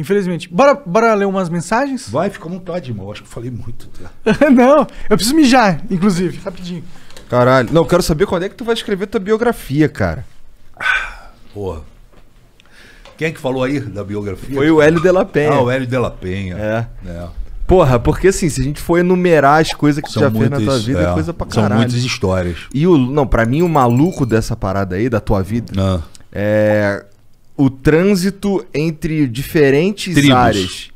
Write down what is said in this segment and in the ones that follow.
Infelizmente. Bora, bora ler umas mensagens? Vai, fica à vontade, irmão. Acho que eu falei muito. Tá? não, eu preciso mijar, inclusive, rapidinho. Caralho. Não, eu quero saber quando é que tu vai escrever tua biografia, cara. porra. Quem é que falou aí da biografia? Foi o Hélio de La Penha. Ah, o Hélio de La Penha. É. é. Porra, porque assim, se a gente for enumerar as coisas que tu já fez na tua vida, é, é coisa pra caralho. São muitas histórias. E o. Não, pra mim, o maluco dessa parada aí, da tua vida, ah. é o trânsito entre diferentes Tribos. áreas.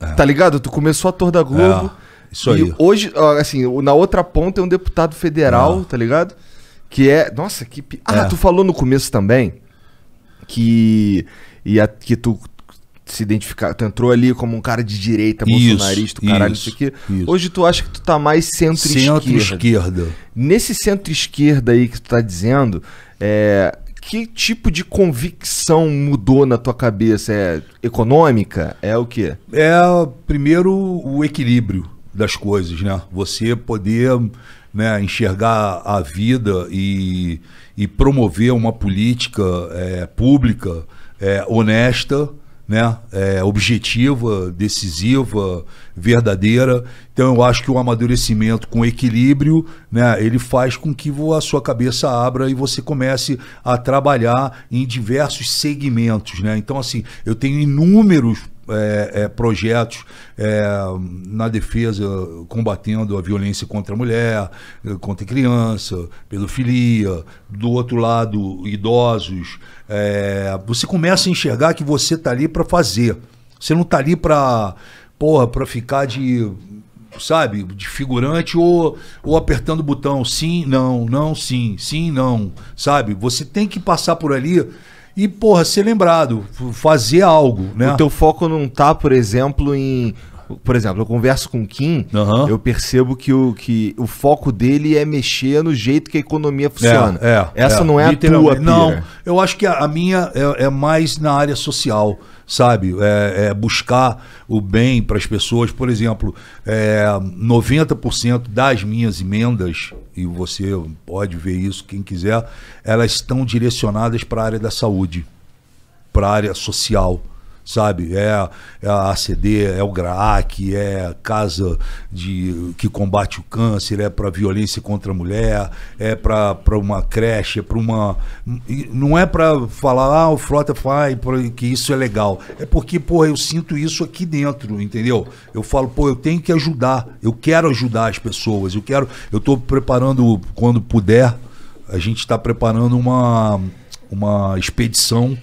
É. Tá ligado? Tu começou ator da Globo. É. Isso aí. E hoje, assim, na outra ponta é um deputado federal, é. tá ligado? Que é. Nossa, que. Ah, é. tu falou no começo também que. E a, que tu se identificar, tu entrou ali como um cara de direita, isso, bolsonarista, caralho, isso, isso aqui. Isso. Hoje tu acha que tu tá mais centro-esquerda. Centro-esquerda. Nesse centro-esquerda aí que tu tá dizendo, é, que tipo de convicção mudou na tua cabeça? É econômica? É o quê? É, primeiro, o equilíbrio das coisas, né? Você poder né, enxergar a vida e, e promover uma política é, pública é, honesta, né? É, objetiva, decisiva, verdadeira. Então eu acho que o amadurecimento com equilíbrio, né? Ele faz com que a sua cabeça abra e você comece a trabalhar em diversos segmentos, né? Então assim, eu tenho inúmeros é, é, projetos é, na defesa, combatendo a violência contra a mulher, contra a criança, pedofilia, do outro lado, idosos. É, você começa a enxergar que você está ali para fazer. Você não está ali para porra, para ficar de sabe, de figurante ou, ou apertando o botão sim, não, não, sim, sim, não, sabe? Você tem que passar por ali e, porra, ser lembrado, fazer algo, né? O teu foco não tá, por exemplo, em por exemplo, eu converso com o Kim, uhum. eu percebo que o, que o foco dele é mexer no jeito que a economia é, funciona. É, é, Essa é, não é a tua, Pira. Não, eu acho que a, a minha é, é mais na área social sabe? É, é buscar o bem para as pessoas. Por exemplo, é, 90% das minhas emendas, e você pode ver isso, quem quiser, elas estão direcionadas para a área da saúde, para a área social sabe? É, é a ACD, é o GRAAC, é casa de, que combate o câncer, é para violência contra a mulher, é para uma creche, é para uma. Não é para falar, ah, o Frota faz, que isso é legal. É porque, pô eu sinto isso aqui dentro, entendeu? Eu falo, pô, eu tenho que ajudar, eu quero ajudar as pessoas, eu quero. Eu estou preparando, quando puder, a gente está preparando uma, uma expedição,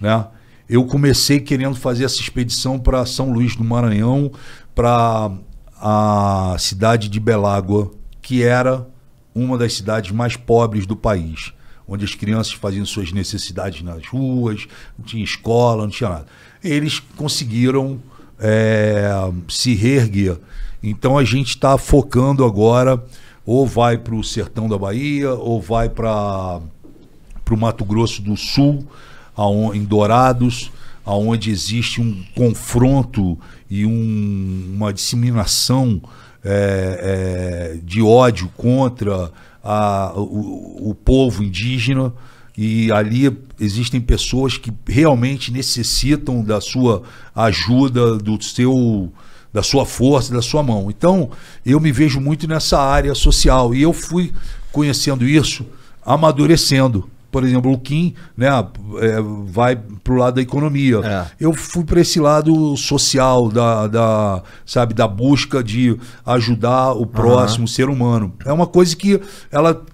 né? eu comecei querendo fazer essa expedição para São Luís do Maranhão, para a cidade de Belágua, que era uma das cidades mais pobres do país, onde as crianças faziam suas necessidades nas ruas, não tinha escola, não tinha nada. Eles conseguiram é, se reerguer. Então a gente está focando agora, ou vai para o sertão da Bahia, ou vai para o Mato Grosso do Sul, em Dourados, aonde existe um confronto e um, uma disseminação é, é, de ódio contra a, o, o povo indígena. E ali existem pessoas que realmente necessitam da sua ajuda, do seu, da sua força, da sua mão. Então, eu me vejo muito nessa área social e eu fui conhecendo isso, amadurecendo por exemplo, o Kim né, é, vai pro lado da economia. É. Eu fui para esse lado social, da, da, sabe, da busca de ajudar o próximo uhum. ser humano. É uma coisa que ela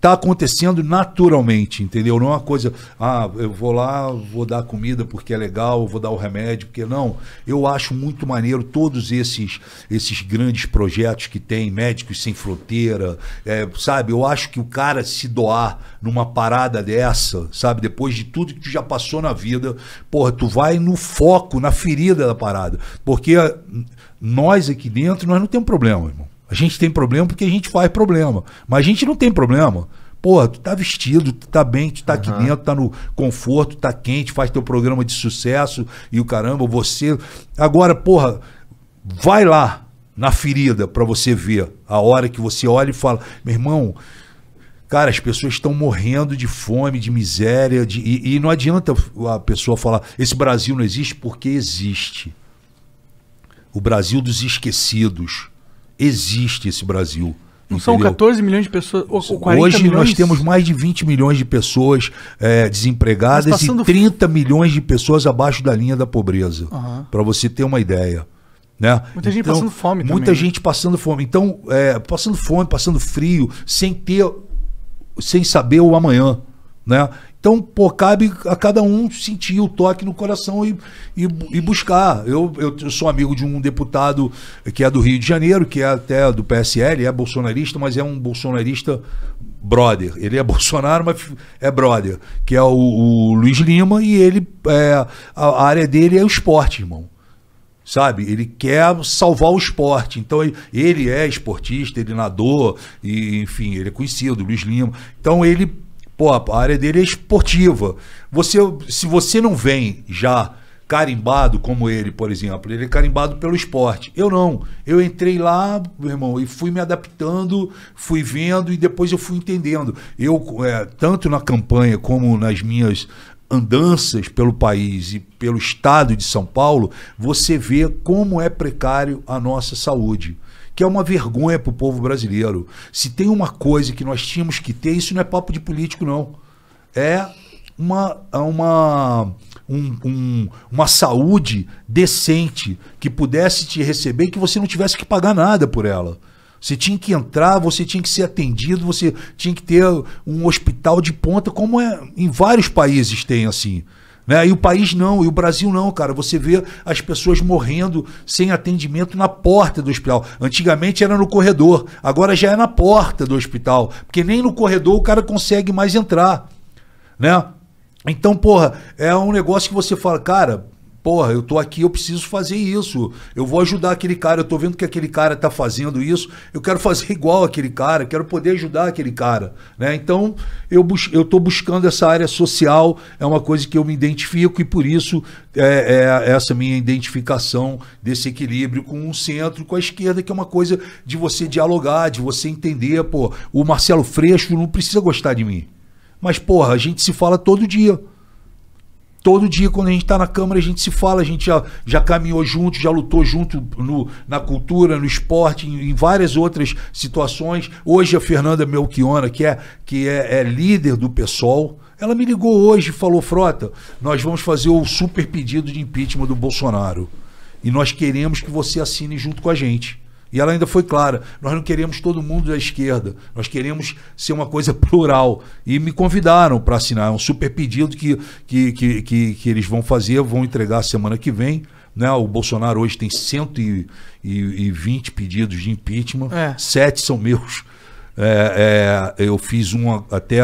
tá acontecendo naturalmente, entendeu? Não é uma coisa, ah, eu vou lá, vou dar comida porque é legal, vou dar o remédio porque não. Eu acho muito maneiro todos esses esses grandes projetos que tem médicos sem fronteira, é, sabe? Eu acho que o cara se doar numa parada dessa, sabe? Depois de tudo que tu já passou na vida, porra, tu vai no foco, na ferida da parada, porque hum, nós aqui dentro nós não temos problema, irmão. A gente tem problema porque a gente faz problema. Mas a gente não tem problema. Porra, tu tá vestido, tu tá bem, tu tá uhum. aqui dentro, tá no conforto, tá quente, faz teu programa de sucesso e o caramba, você. Agora, porra, vai lá na ferida para você ver a hora que você olha e fala: meu irmão, Cara, as pessoas estão morrendo de fome, de miséria, de, e, e, não adianta a pessoa falar esse Brasil não existe porque existe. O Brasil dos esquecidos, existe esse Brasil. Não são 14 milhões de pessoas, ou 40 Hoje milhões? nós temos mais de 20 milhões de pessoas é, desempregadas tá e 30 milhões de pessoas abaixo da linha da pobreza. Uhum. Para você ter uma ideia. Né? Muita então, gente passando fome também. Muita né? gente passando fome. Então, é, passando fome, passando frio, sem ter. sem saber o amanhã. Né? Então, pô, cabe a cada um sentir o toque no coração e, e, e buscar. Eu, eu, sou amigo de um deputado que é do Rio de Janeiro, que é até do PSL, é bolsonarista, mas é um bolsonarista brother. Ele é Bolsonaro, mas é brother. Que é o, o Luiz Lima e ele, é, a, a área dele é o esporte, irmão sabe? Ele quer salvar o esporte. Então ele é esportista, ele nadou, e, enfim, ele é conhecido, Luiz Lima. Então ele Pô, a área dele é esportiva. Você, se você não vem já carimbado como ele, por exemplo, ele é carimbado pelo esporte. Eu não. Eu entrei lá, meu irmão, e fui me adaptando, fui vendo e depois eu fui entendendo. Eu, é, tanto na campanha como nas minhas andanças pelo país e pelo estado de São Paulo, você vê como é precário a nossa saúde que é uma vergonha para o povo brasileiro. Se tem uma coisa que nós tínhamos que ter, isso não é papo de político, não. É uma, é uma, um, um, uma saúde decente que pudesse te receber e que você não tivesse que pagar nada por ela. Você tinha que entrar, você tinha que ser atendido, você tinha que ter um hospital de ponta, como é, em vários países tem assim. Né? E o país não, e o Brasil não, cara. Você vê as pessoas morrendo sem atendimento na porta do hospital. Antigamente era no corredor, agora já é na porta do hospital, porque nem no corredor o cara consegue mais entrar, né? Então, porra, é um negócio que você fala, cara, porra, eu tô aqui, eu preciso fazer isso. Eu vou ajudar aquele cara, eu tô vendo que aquele cara tá fazendo isso, eu quero fazer igual aquele cara, quero poder ajudar aquele cara, né? Então, eu bus eu tô buscando essa área social, é uma coisa que eu me identifico e por isso é, é, é essa minha identificação desse equilíbrio com o centro, com a esquerda, que é uma coisa de você dialogar, de você entender, pô, o Marcelo Freixo não precisa gostar de mim. Mas, porra, a gente se fala todo dia todo dia quando a gente está na Câmara, a gente se fala, a gente já, já caminhou junto, já lutou junto no, na cultura, no esporte, em, em várias outras situações. Hoje a Fernanda Melchiona, que é, que é, é líder do PSOL, ela me ligou hoje e falou, Frota, nós vamos fazer o super pedido de impeachment do Bolsonaro. E nós queremos que você assine junto com a gente. E ela ainda foi clara: nós não queremos todo mundo da esquerda, nós queremos ser uma coisa plural. E me convidaram para assinar, é um super pedido que, que, que, que, que eles vão fazer, vão entregar semana que vem. Né? O Bolsonaro hoje tem 120 pedidos de impeachment, é. sete são meus. É, é, eu fiz um até.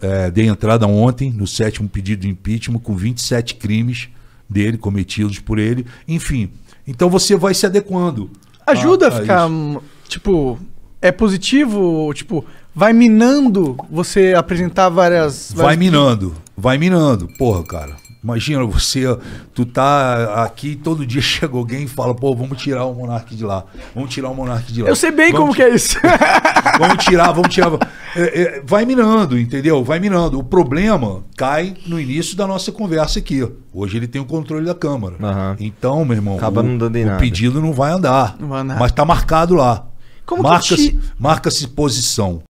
É, dei entrada ontem no sétimo pedido de impeachment com 27 crimes dele, cometidos por ele, enfim. Então você vai se adequando. Ajuda a, a ficar, isso. tipo, é positivo, tipo, vai minando você apresentar várias, várias Vai minando, vai minando. Porra, cara. Imagina você, tu tá aqui, todo dia chega alguém e fala, pô, vamos tirar o monarca de lá. Vamos tirar o monarca de lá. Eu sei bem vamos como que é isso. vamos tirar, vamos tirar. É, é, vai minando, entendeu? Vai minando. O problema cai no início da nossa conversa aqui. Hoje ele tem o controle da Câmara. Uhum. Então, meu irmão, Acaba o, não dando em o nada. pedido não vai andar. Não vai andar. Mas está marcado lá. Marca-se marca se posição.